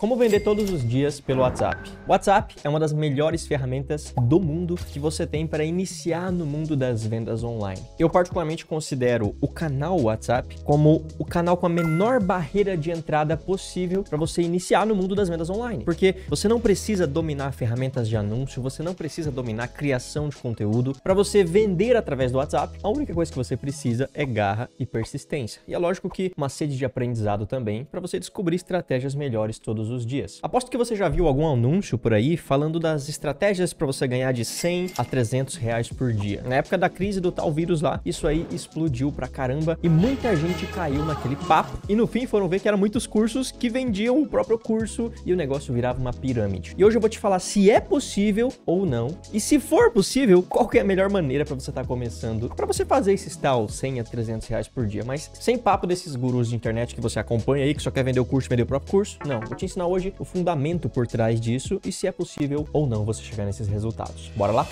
Como vender todos os dias pelo WhatsApp? WhatsApp é uma das melhores ferramentas do mundo que você tem para iniciar no mundo das vendas online. Eu particularmente considero o canal WhatsApp como o canal com a menor barreira de entrada possível para você iniciar no mundo das vendas online, porque você não precisa dominar ferramentas de anúncio, você não precisa dominar criação de conteúdo para você vender através do WhatsApp. A única coisa que você precisa é garra e persistência. E é lógico que uma sede de aprendizado também para você descobrir estratégias melhores todos todos os dias. Aposto que você já viu algum anúncio por aí falando das estratégias para você ganhar de 100 a 300 reais por dia. Na época da crise do tal vírus lá, isso aí explodiu pra caramba e muita gente caiu naquele papo. E no fim foram ver que eram muitos cursos que vendiam o próprio curso e o negócio virava uma pirâmide. E hoje eu vou te falar se é possível ou não. E se for possível, qual que é a melhor maneira para você estar tá começando, para você fazer esses tal 100 a 300 reais por dia. Mas sem papo desses gurus de internet que você acompanha aí, que só quer vender o curso, vender o próprio curso. Não, eu te ensino ensinar hoje o fundamento por trás disso e se é possível ou não você chegar nesses resultados. Bora lá?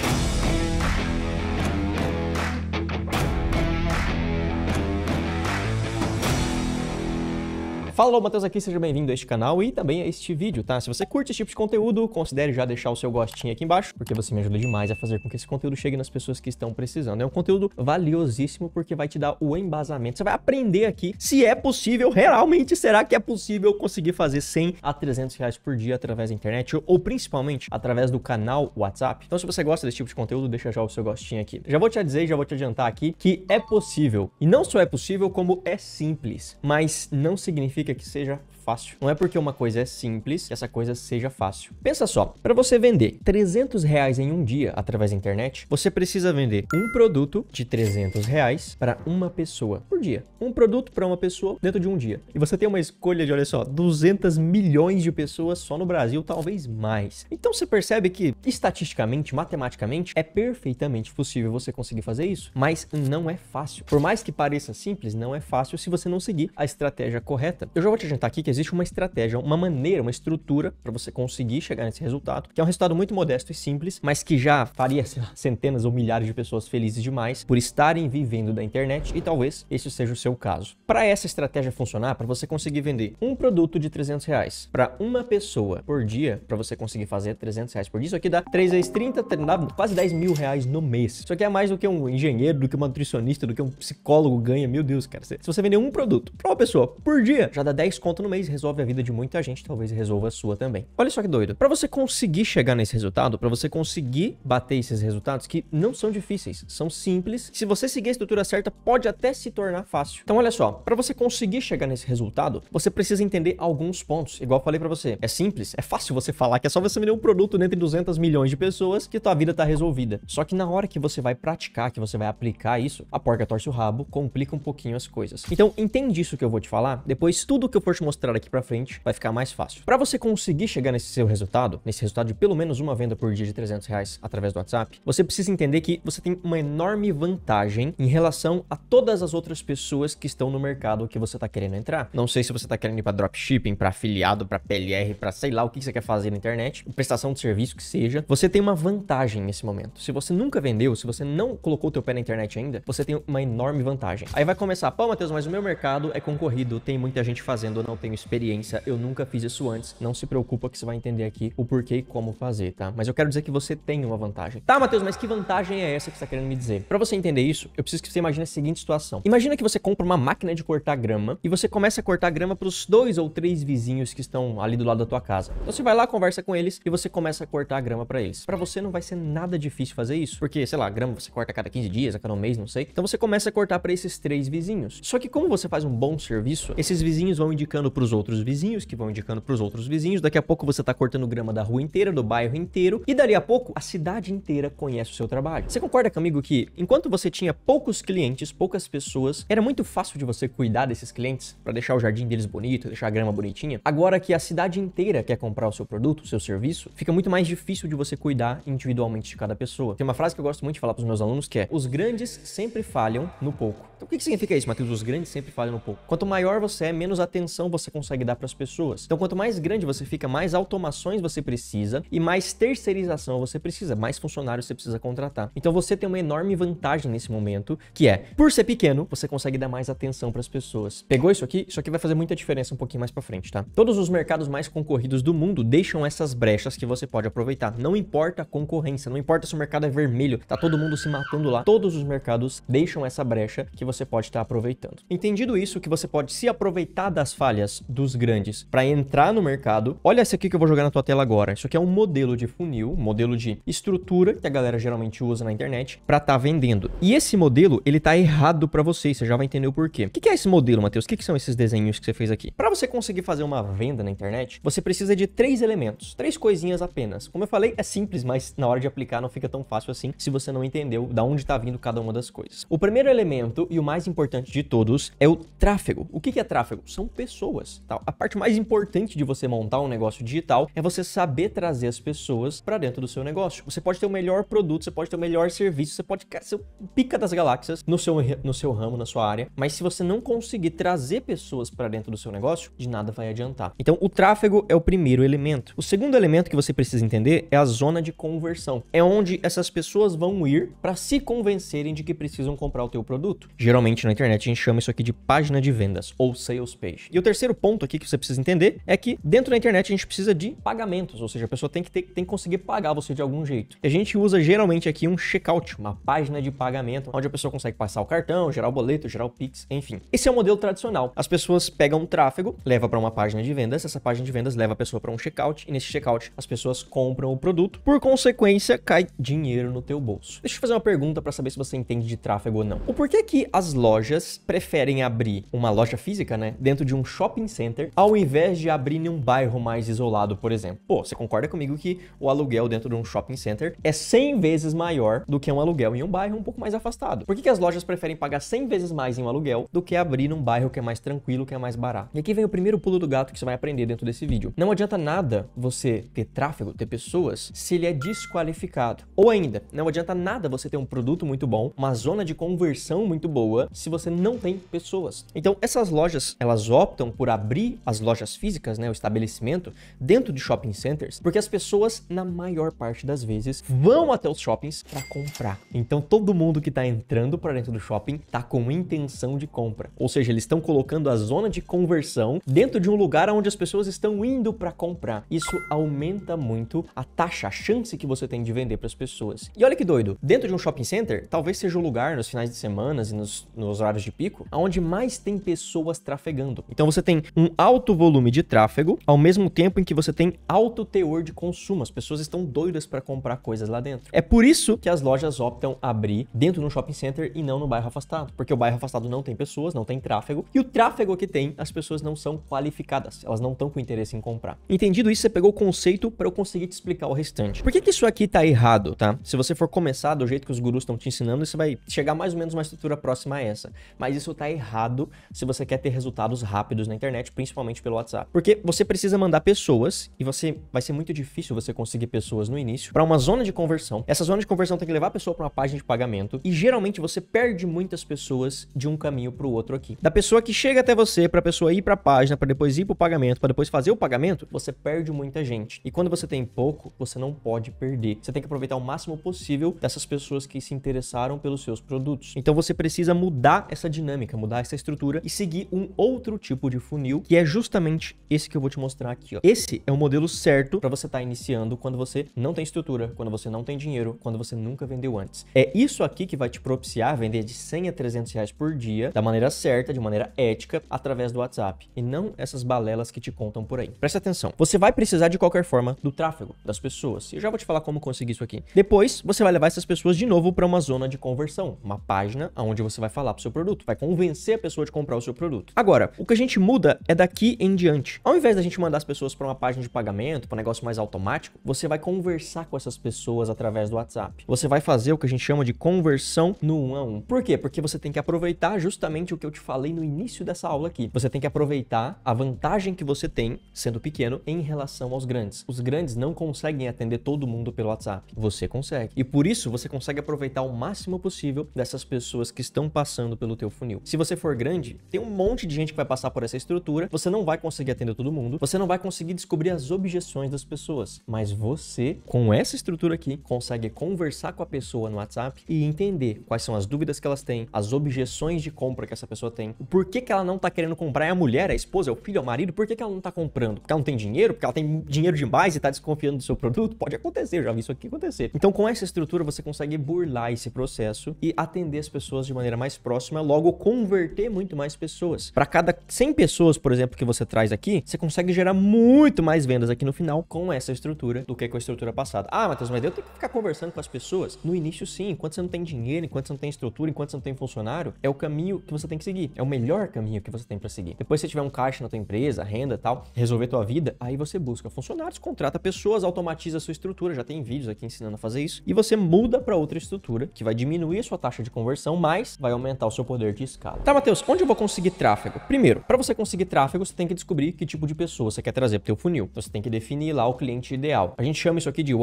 Fala, Matheus aqui, seja bem-vindo a este canal e também a este vídeo, tá? Se você curte esse tipo de conteúdo, considere já deixar o seu gostinho aqui embaixo, porque você me ajuda demais a fazer com que esse conteúdo chegue nas pessoas que estão precisando. É um conteúdo valiosíssimo porque vai te dar o embasamento. Você vai aprender aqui se é possível, realmente será que é possível conseguir fazer 100 a 300 reais por dia através da internet ou principalmente através do canal WhatsApp. Então, se você gosta desse tipo de conteúdo, deixa já o seu gostinho aqui. Já vou te dizer, já vou te adiantar aqui que é possível. E não só é possível, como é simples. Mas não significa significa que seja fácil. Não é porque uma coisa é simples que essa coisa seja fácil. Pensa só, para você vender 300 reais em um dia através da internet, você precisa vender um produto de 300 reais para uma pessoa por dia. Um produto para uma pessoa dentro de um dia. E você tem uma escolha de, olha só, 200 milhões de pessoas só no Brasil, talvez mais. Então você percebe que, estatisticamente, matematicamente, é perfeitamente possível você conseguir fazer isso, mas não é fácil. Por mais que pareça simples, não é fácil se você não seguir a estratégia correta eu já vou te adiantar aqui que existe uma estratégia, uma maneira, uma estrutura para você conseguir chegar nesse resultado, que é um resultado muito modesto e simples, mas que já faria lá, centenas ou milhares de pessoas felizes demais por estarem vivendo da internet e talvez esse seja o seu caso. Para essa estratégia funcionar, para você conseguir vender um produto de 300 reais para uma pessoa por dia, para você conseguir fazer 300 reais por dia, isso aqui dá 3 vezes 30, dá quase 10 mil reais no mês. Isso aqui é mais do que um engenheiro, do que uma nutricionista, do que um psicólogo ganha. Meu Deus, cara, se você vender um produto para uma pessoa por dia, já Cada 10 conto no mês, resolve a vida de muita gente, talvez resolva a sua também. Olha só que doido. Para você conseguir chegar nesse resultado, para você conseguir bater esses resultados que não são difíceis, são simples. Se você seguir a estrutura certa, pode até se tornar fácil. Então olha só, para você conseguir chegar nesse resultado, você precisa entender alguns pontos, igual falei para você. É simples, é fácil você falar que é só você vender um produto entre 200 milhões de pessoas que tua vida tá resolvida. Só que na hora que você vai praticar, que você vai aplicar isso, a porca torce o rabo, complica um pouquinho as coisas. Então entende isso que eu vou te falar, depois tu tudo que eu for te mostrar aqui para frente vai ficar mais fácil. Para você conseguir chegar nesse seu resultado, nesse resultado de pelo menos uma venda por dia de 300 reais através do WhatsApp, você precisa entender que você tem uma enorme vantagem em relação a todas as outras pessoas que estão no mercado que você está querendo entrar. Não sei se você está querendo ir para dropshipping, para afiliado, para PLR, para sei lá o que você quer fazer na internet, prestação de serviço que seja, você tem uma vantagem nesse momento. Se você nunca vendeu, se você não colocou teu pé na internet ainda, você tem uma enorme vantagem. Aí vai começar, pô, Matheus, mas o meu mercado é concorrido, tem muita gente fazendo, eu não tenho experiência, eu nunca fiz isso antes. Não se preocupa que você vai entender aqui o porquê e como fazer, tá? Mas eu quero dizer que você tem uma vantagem. Tá, Matheus, mas que vantagem é essa que você tá querendo me dizer? Para você entender isso, eu preciso que você imagine a seguinte situação. Imagina que você compra uma máquina de cortar grama e você começa a cortar grama para os dois ou três vizinhos que estão ali do lado da tua casa. Então você vai lá, conversa com eles e você começa a cortar grama para eles. Para você não vai ser nada difícil fazer isso, porque, sei lá, grama você corta a cada 15 dias, a cada um mês, não sei. Então você começa a cortar para esses três vizinhos. Só que como você faz um bom serviço, esses vizinhos vizinhos vão indicando para os outros vizinhos, que vão indicando para os outros vizinhos. Daqui a pouco você está cortando grama da rua inteira, do bairro inteiro, e dali a pouco a cidade inteira conhece o seu trabalho. Você concorda comigo que enquanto você tinha poucos clientes, poucas pessoas, era muito fácil de você cuidar desses clientes para deixar o jardim deles bonito, deixar a grama bonitinha? Agora que a cidade inteira quer comprar o seu produto, o seu serviço, fica muito mais difícil de você cuidar individualmente de cada pessoa. Tem uma frase que eu gosto muito de falar para os meus alunos que é: os grandes sempre falham no pouco. Então o que, que significa isso, Matheus? Os grandes sempre falham no pouco. Quanto maior você é, menos menos atenção você consegue dar para as pessoas. Então, quanto mais grande você fica, mais automações você precisa e mais terceirização você precisa, mais funcionários você precisa contratar. Então, você tem uma enorme vantagem nesse momento, que é, por ser pequeno, você consegue dar mais atenção para as pessoas. Pegou isso aqui? Isso aqui vai fazer muita diferença um pouquinho mais para frente, tá? Todos os mercados mais concorridos do mundo deixam essas brechas que você pode aproveitar. Não importa a concorrência, não importa se o mercado é vermelho, tá todo mundo se matando lá. Todos os mercados deixam essa brecha que você pode estar tá aproveitando. Entendido isso, que você pode se aproveitar aproveitar das falhas dos grandes para entrar no mercado. Olha esse aqui que eu vou jogar na tua tela agora. Isso aqui é um modelo de funil, um modelo de estrutura que a galera geralmente usa na internet para estar tá vendendo. E esse modelo, ele tá errado para você, você já vai entender o porquê. O que é esse modelo, Matheus? O que são esses desenhos que você fez aqui? Para você conseguir fazer uma venda na internet, você precisa de três elementos, três coisinhas apenas. Como eu falei, é simples, mas na hora de aplicar não fica tão fácil assim se você não entendeu da onde está vindo cada uma das coisas. O primeiro elemento e o mais importante de todos é o tráfego. O que é tráfego? são pessoas. Tal, A parte mais importante de você montar um negócio digital é você saber trazer as pessoas para dentro do seu negócio. Você pode ter o melhor produto, você pode ter o melhor serviço, você pode ser o pica das galáxias no seu, no seu ramo, na sua área, mas se você não conseguir trazer pessoas para dentro do seu negócio, de nada vai adiantar. Então, o tráfego é o primeiro elemento. O segundo elemento que você precisa entender é a zona de conversão. É onde essas pessoas vão ir para se convencerem de que precisam comprar o teu produto. Geralmente na internet a gente chama isso aqui de página de vendas ou sales page. E o terceiro ponto aqui que você precisa entender é que dentro da internet a gente precisa de pagamentos, ou seja, a pessoa tem que, ter, tem que conseguir pagar você de algum jeito. E a gente usa geralmente aqui um checkout, uma página de pagamento, onde a pessoa consegue passar o cartão, gerar o boleto, gerar o Pix, enfim. Esse é o modelo tradicional. As pessoas pegam um tráfego, leva para uma página de vendas, essa página de vendas leva a pessoa para um checkout, e nesse checkout as pessoas compram o produto, por consequência, cai dinheiro no teu bolso. Deixa eu fazer uma pergunta para saber se você entende de tráfego ou não. O porquê que as lojas preferem abrir uma loja física, né, dentro dentro de um shopping center, ao invés de abrir em um bairro mais isolado, por exemplo. Pô, você concorda comigo que o aluguel dentro de um shopping center é 100 vezes maior do que um aluguel em um bairro um pouco mais afastado? Por que, que as lojas preferem pagar 100 vezes mais em um aluguel do que abrir num bairro que é mais tranquilo, que é mais barato? E aqui vem o primeiro pulo do gato que você vai aprender dentro desse vídeo. Não adianta nada você ter tráfego, ter pessoas, se ele é desqualificado. Ou ainda, não adianta nada você ter um produto muito bom, uma zona de conversão muito boa, se você não tem pessoas. Então, essas lojas, elas elas optam por abrir as lojas físicas, né, o estabelecimento, dentro de shopping centers, porque as pessoas, na maior parte das vezes, vão até os shoppings para comprar. Então todo mundo que está entrando para dentro do shopping está com intenção de compra. Ou seja, eles estão colocando a zona de conversão dentro de um lugar onde as pessoas estão indo para comprar. Isso aumenta muito a taxa, a chance que você tem de vender para as pessoas. E olha que doido, dentro de um shopping center, talvez seja o lugar nos finais de semana e nos, nos horários de pico, onde mais tem pessoas trafegando mundo. Então você tem um alto volume de tráfego, ao mesmo tempo em que você tem alto teor de consumo. As pessoas estão doidas para comprar coisas lá dentro. É por isso que as lojas optam abrir dentro de um shopping center e não no bairro afastado, porque o bairro afastado não tem pessoas, não tem tráfego, e o tráfego que tem, as pessoas não são qualificadas, elas não estão com interesse em comprar. Entendido isso, você pegou o conceito para eu conseguir te explicar o restante. Por que, que isso aqui tá errado, tá? Se você for começar do jeito que os gurus estão te ensinando, você vai chegar mais ou menos uma estrutura próxima a essa. Mas isso tá errado se você quer ter resultados rápidos na internet, principalmente pelo WhatsApp. Porque você precisa mandar pessoas e você vai ser muito difícil você conseguir pessoas no início para uma zona de conversão. Essa zona de conversão tem que levar a pessoa para uma página de pagamento e geralmente você perde muitas pessoas de um caminho para o outro aqui. Da pessoa que chega até você para a pessoa ir para a página, para depois ir para o pagamento, para depois fazer o pagamento, você perde muita gente. E quando você tem pouco, você não pode perder. Você tem que aproveitar o máximo possível dessas pessoas que se interessaram pelos seus produtos. Então você precisa mudar essa dinâmica, mudar essa estrutura e seguir um outro outro tipo de funil, que é justamente esse que eu vou te mostrar aqui, ó. Esse é o modelo certo para você estar tá iniciando quando você não tem estrutura, quando você não tem dinheiro, quando você nunca vendeu antes. É isso aqui que vai te propiciar vender de 100 a 300 reais por dia, da maneira certa, de maneira ética, através do WhatsApp, e não essas balelas que te contam por aí. Presta atenção, você vai precisar de qualquer forma do tráfego das pessoas. Eu já vou te falar como conseguir isso aqui. Depois, você vai levar essas pessoas de novo para uma zona de conversão, uma página onde você vai falar para o seu produto, vai convencer a pessoa de comprar o seu produto. Agora, o que a gente muda é daqui em diante. Ao invés da gente mandar as pessoas para uma página de pagamento, para um negócio mais automático, você vai conversar com essas pessoas através do WhatsApp. Você vai fazer o que a gente chama de conversão no um a um. Por quê? Porque você tem que aproveitar justamente o que eu te falei no início dessa aula aqui. Você tem que aproveitar a vantagem que você tem, sendo pequeno, em relação aos grandes. Os grandes não conseguem atender todo mundo pelo WhatsApp. Você consegue. E por isso você consegue aproveitar o máximo possível dessas pessoas que estão passando pelo teu funil. Se você for grande, tem um monte de gente que vai passar por essa estrutura, você não vai conseguir atender todo mundo, você não vai conseguir descobrir as objeções das pessoas, mas você, com essa estrutura aqui, consegue conversar com a pessoa no WhatsApp e entender quais são as dúvidas que elas têm, as objeções de compra que essa pessoa tem, o porquê que ela não tá querendo comprar, é a mulher, é a esposa, é o filho, é o marido, por que, que ela não tá comprando? Porque ela não tem dinheiro, porque ela tem dinheiro demais e tá desconfiando do seu produto? Pode acontecer, eu já vi isso aqui acontecer. Então, com essa estrutura, você consegue burlar esse processo e atender as pessoas de maneira mais próxima, logo converter muito mais pessoas. Para cada 100 pessoas, por exemplo, que você traz aqui, você consegue gerar muito mais vendas aqui no final com essa estrutura do que com a estrutura passada. Ah, Matheus, mas eu tenho que ficar conversando com as pessoas? No início, sim. Enquanto você não tem dinheiro, enquanto você não tem estrutura, enquanto você não tem funcionário, é o caminho que você tem que seguir. É o melhor caminho que você tem para seguir. Depois, se tiver um caixa na tua empresa, renda tal, resolver tua vida, aí você busca funcionários, contrata pessoas, automatiza a sua estrutura. Já tem vídeos aqui ensinando a fazer isso. E você muda para outra estrutura que vai diminuir a sua taxa de conversão, mas vai aumentar o seu poder de escala. Tá, Matheus, onde eu vou conseguir tráfego? Primeiro, Primeiro, para você conseguir tráfego, você tem que descobrir que tipo de pessoa você quer trazer para o seu funil. Então, você tem que definir lá o cliente ideal. A gente chama isso aqui de 100,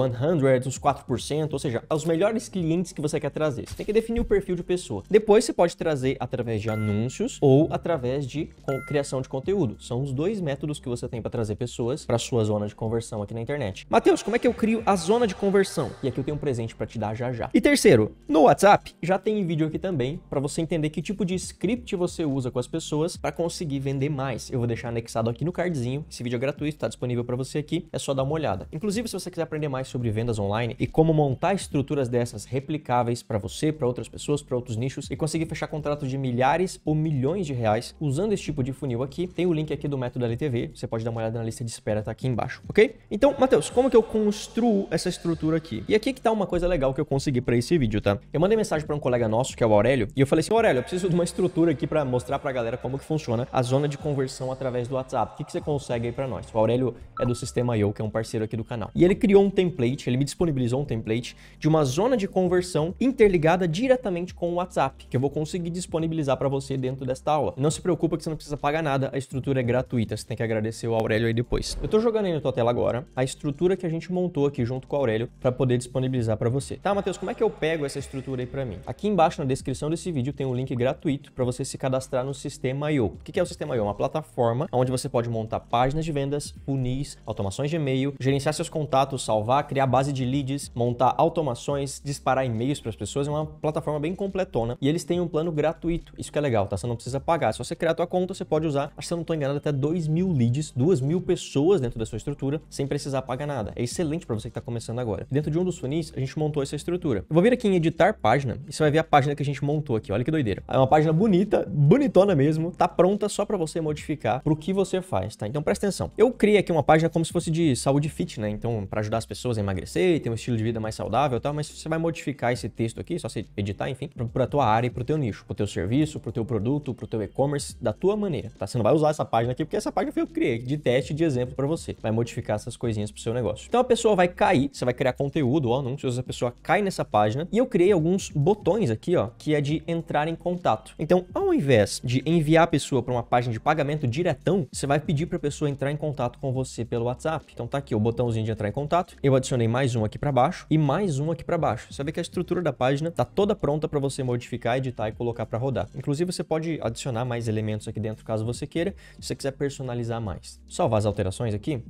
uns 4%, ou seja, os melhores clientes que você quer trazer. Você tem que definir o perfil de pessoa. Depois, você pode trazer através de anúncios ou através de criação de conteúdo. São os dois métodos que você tem para trazer pessoas para sua zona de conversão aqui na internet. Matheus, como é que eu crio a zona de conversão? E aqui eu tenho um presente para te dar já já. E terceiro, no WhatsApp já tem vídeo aqui também para você entender que tipo de script você usa com as pessoas para conseguir conseguir vender mais. Eu vou deixar anexado aqui no cardzinho. Esse vídeo é gratuito, está disponível para você aqui, é só dar uma olhada. Inclusive, se você quiser aprender mais sobre vendas online e como montar estruturas dessas replicáveis para você, para outras pessoas, para outros nichos e conseguir fechar contratos de milhares ou milhões de reais usando esse tipo de funil aqui, tem o link aqui do método LTV. Você pode dar uma olhada na lista de espera, tá aqui embaixo, ok? Então, Matheus, como que eu construo essa estrutura aqui? E aqui que tá uma coisa legal que eu consegui para esse vídeo, tá? Eu mandei mensagem para um colega nosso, que é o Aurélio, e eu falei assim: Aurélio, eu preciso de uma estrutura aqui para mostrar para a galera como que funciona né? A zona de conversão através do WhatsApp. O que, que você consegue aí para nós? O Aurélio é do sistema IO, que é um parceiro aqui do canal. E ele criou um template, ele me disponibilizou um template de uma zona de conversão interligada diretamente com o WhatsApp, que eu vou conseguir disponibilizar para você dentro desta aula. não se preocupa que você não precisa pagar nada, a estrutura é gratuita, você tem que agradecer o Aurélio aí depois. Eu tô jogando aí na tua tela agora a estrutura que a gente montou aqui junto com o Aurélio para poder disponibilizar para você. Tá, Matheus, como é que eu pego essa estrutura aí para mim? Aqui embaixo na descrição desse vídeo tem um link gratuito para você se cadastrar no sistema IO. O que que é o Sistema IO? Uma plataforma onde você pode montar páginas de vendas, funis, automações de e-mail, gerenciar seus contatos, salvar, criar base de leads, montar automações, disparar e-mails para as pessoas. É uma plataforma bem completona e eles têm um plano gratuito. Isso que é legal, tá? Você não precisa pagar. Se você criar a tua conta, você pode usar, acho que eu não estou enganado, até 2 mil leads, 2 mil pessoas dentro da sua estrutura sem precisar pagar nada. É excelente para você que está começando agora. Dentro de um dos funis, a gente montou essa estrutura. Eu vou vir aqui em editar página e você vai ver a página que a gente montou aqui. Olha que doideira. É uma página bonita, bonitona mesmo, tá pronta pronta só para você modificar para o que você faz, tá? Então presta atenção. Eu criei aqui uma página como se fosse de saúde fit, né? Então para ajudar as pessoas a emagrecer, ter um estilo de vida mais saudável, e tal. Mas você vai modificar esse texto aqui, só você editar, enfim, para tua área e para o teu nicho, para o teu serviço, para o teu produto, para o teu e-commerce, da tua maneira, tá? Você não vai usar essa página aqui porque essa página foi eu que criei de teste, de exemplo para você. Vai modificar essas coisinhas para o seu negócio. Então a pessoa vai cair, você vai criar conteúdo ou anúncios, a pessoa cai nessa página e eu criei alguns botões aqui, ó, que é de entrar em contato. Então, ao invés de enviar a pessoa para uma página de pagamento diretão, você vai pedir para a pessoa entrar em contato com você pelo WhatsApp. Então tá aqui o botãozinho de entrar em contato. Eu adicionei mais um aqui para baixo e mais um aqui para baixo. Você vê que a estrutura da página tá toda pronta para você modificar, editar e colocar para rodar. Inclusive você pode adicionar mais elementos aqui dentro caso você queira, se você quiser personalizar mais. Salvar as alterações aqui.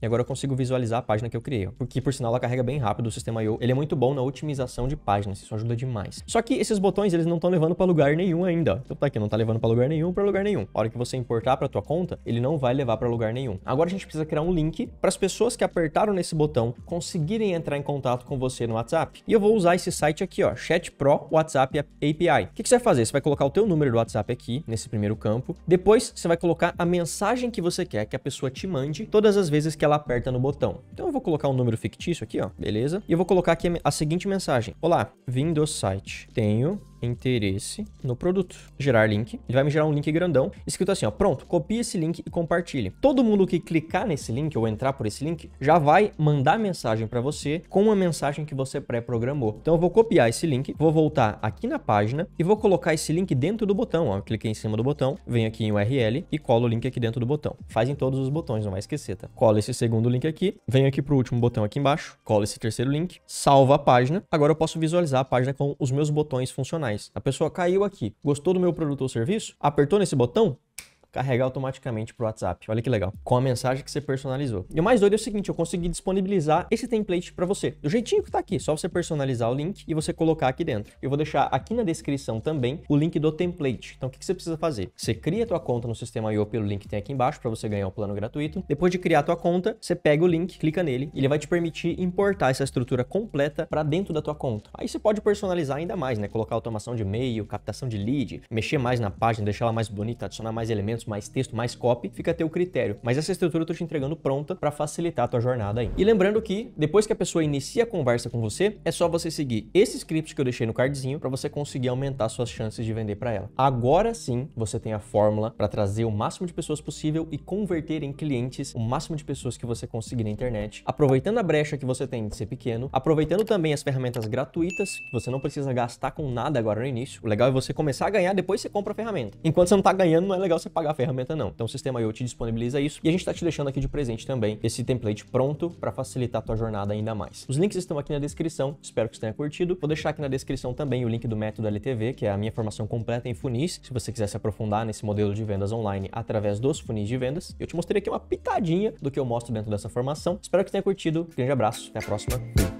E agora eu consigo visualizar a página que eu criei, porque por sinal ela carrega bem rápido o sistema I.O. Ele é muito bom na otimização de páginas, isso ajuda demais. Só que esses botões, eles não estão levando para lugar nenhum ainda. Então tá aqui, não tá levando para lugar nenhum, para lugar nenhum. A hora que você importar para tua conta, ele não vai levar para lugar nenhum. Agora a gente precisa criar um link para as pessoas que apertaram nesse botão conseguirem entrar em contato com você no WhatsApp. E eu vou usar esse site aqui, ó, Chat Pro WhatsApp API. O que, que você vai fazer? Você vai colocar o teu número do WhatsApp aqui, nesse primeiro campo. Depois, você vai colocar a mensagem que você quer que a pessoa te mande todas as vezes que ela aperta no botão. Então eu vou colocar um número fictício aqui, ó, beleza? E eu vou colocar aqui a seguinte mensagem. Olá, vim do site. Tenho interesse no produto. Gerar link. Ele vai me gerar um link grandão, escrito assim, ó, pronto, copie esse link e compartilhe. Todo mundo que clicar nesse link ou entrar por esse link já vai mandar mensagem para você com uma mensagem que você pré-programou. Então eu vou copiar esse link, vou voltar aqui na página e vou colocar esse link dentro do botão, ó. cliquei em cima do botão, venho aqui em URL e colo o link aqui dentro do botão. Faz em todos os botões, não vai esquecer, tá? Colo esse segundo link aqui, venho aqui pro último botão aqui embaixo, colo esse terceiro link, salva a página. Agora eu posso visualizar a página com os meus botões funcionais mais. A pessoa caiu aqui, gostou do meu produto ou serviço? Apertou nesse botão? carregar automaticamente para o WhatsApp. Olha que legal. Com a mensagem que você personalizou. E o mais doido é o seguinte, eu consegui disponibilizar esse template para você. Do jeitinho que está aqui, só você personalizar o link e você colocar aqui dentro. Eu vou deixar aqui na descrição também o link do template. Então o que, que você precisa fazer? Você cria a tua conta no sistema IO pelo link que tem aqui embaixo para você ganhar o um plano gratuito. Depois de criar a tua conta, você pega o link, clica nele e ele vai te permitir importar essa estrutura completa para dentro da tua conta. Aí você pode personalizar ainda mais, né? Colocar automação de e-mail, captação de lead, mexer mais na página, deixar ela mais bonita, adicionar mais elementos mais texto, mais copy, fica a teu critério. Mas essa estrutura eu tô te entregando pronta para facilitar a tua jornada aí. E lembrando que depois que a pessoa inicia a conversa com você, é só você seguir esse script que eu deixei no cardzinho para você conseguir aumentar suas chances de vender para ela. Agora sim, você tem a fórmula para trazer o máximo de pessoas possível e converter em clientes o máximo de pessoas que você conseguir na internet, aproveitando a brecha que você tem de ser pequeno, aproveitando também as ferramentas gratuitas, que você não precisa gastar com nada agora no início. O legal é você começar a ganhar, depois você compra a ferramenta. Enquanto você não tá ganhando, não é legal você pagar pagar a ferramenta não. Então o sistema IoT disponibiliza isso e a gente está te deixando aqui de presente também esse template pronto para facilitar a tua jornada ainda mais. Os links estão aqui na descrição, espero que você tenha curtido. Vou deixar aqui na descrição também o link do método LTV, que é a minha formação completa em funis, se você quiser se aprofundar nesse modelo de vendas online através dos funis de vendas. Eu te mostrei aqui uma pitadinha do que eu mostro dentro dessa formação. Espero que você tenha curtido. Grande abraço, até a próxima.